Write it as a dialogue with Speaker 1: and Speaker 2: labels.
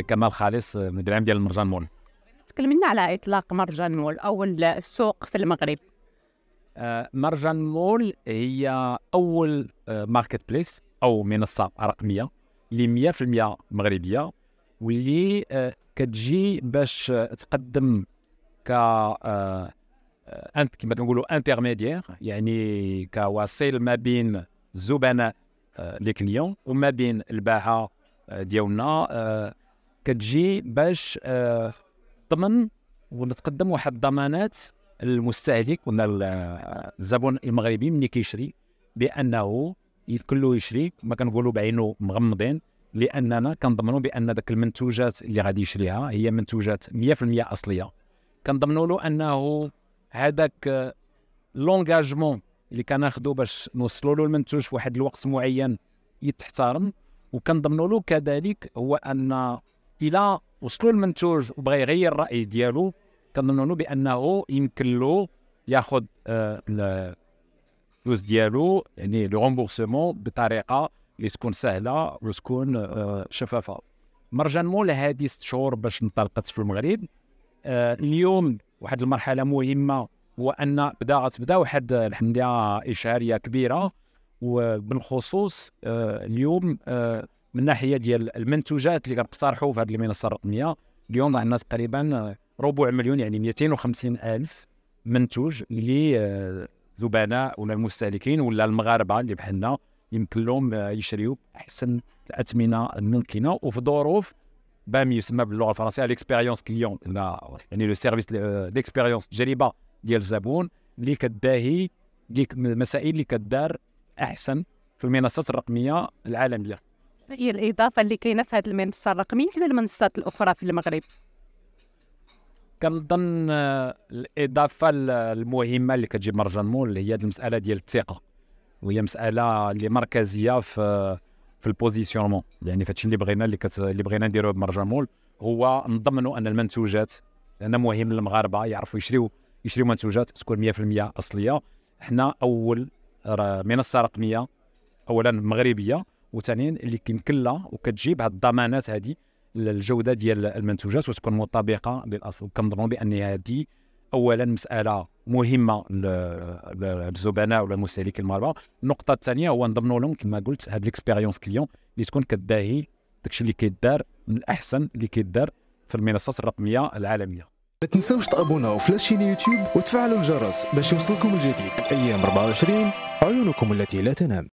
Speaker 1: كمال خالص آه، مدير عام ديال المرجان مول تكلمنا على اطلاق مرجان مول اول سوق في المغرب آه، مرجان مول هي اول ماركت آه، بليس او منصه رقميه اللي 100% مغربيه واللي كتجي باش تقدم ك انت كما كنقولوا انترميديير يعني كوسيل ما بين الزبناء لي كليون وما بين الباعه ديالنا كتجي باش تضمن آه، ونتقدم واحد الضمانات للمستهلك ولا آه، الزبون المغربي ملي كيشري بانه كله يشري ما كنقولوا بعينه مغمضين لاننا كنضمنوا بان ذاك المنتوجات اللي غادي يشريها هي منتوجات 100% اصليه كنضمنوا له انه هذاك آه، لونغاجمون اللي كناخذو باش نوصلوا له المنتوج في واحد الوقت معين يتحترم وكنضمنوا له كذلك هو ان الى وصلوا المنتوج وبغى يغير الراي ديالو كنظنوا بانه يمكن له ياخذ آه، الفلوس ديالو يعني لو رومبورسمون بطريقه اللي تكون سهله وتكون آه، شفافه مرجان مول هذه ست شهور باش انطلقت في المغرب آه، اليوم واحد المرحله مهمه هو ان بدا غتبدا واحد الحمله اشهاريه كبيره وبالخصوص اليوم من ناحيه ديال المنتوجات اللي كنقترحوا في هذه المنصه الرقميه اليوم عندنا تقريبا ربع مليون يعني 250 الف منتوج اللي آه، زبناء ولا المستهلكين ولا المغاربه اللي بحالنا يمكن لهم آه، يشريوا احسن الاثمنه الممكنه وفي ظروف بام يسمى باللغه الفرنسيه ليكسبيريونس كليون يعني لو سيرفيس ليكسبيريونس تجربه ديال الزبون اللي كداهي المسائل اللي كدار احسن في المنصات الرقميه العالميه هي الاضافه اللي كاينه في هذه المنصه الرقميه على المنصات الاخرى في المغرب كنظن آه، الاضافه المهمه اللي كتجيب مرجان مول هي المساله ديال الثقه وهي مساله اللي مركزيه في في البوزيسيونمون يعني فهادشي اللي بغينا اللي, كت... اللي بغينا نديروه بمرجان مول هو نضمنوا ان المنتوجات لان مهم للمغاربه يعرفوا يشريو يشريو منتوجات تكون 100% اصليه حنا اول آه، منصه رقميه اولا مغربيه وثانيا اللي كيمكن لها وكتجيب هاد الضمانات هذه الجوده ديال المنتوجات وتكون مطابقه للاصل وكنظنوا بان هذه اولا مساله مهمه للزبناء ولا المستهلكين المرأة النقطه الثانيه هو نضمنوا لهم كما قلت هاد ليكسبيريونس كليون اللي تكون كداهي داكشي اللي كيدار من الاحسن اللي كيدار في المنصات الرقميه العالميه لا تنساوش تابوناو في لاشين يوتيوب وتفعلوا الجرس باش يوصلكم الجديد ايام 24 عيونكم التي لا تنام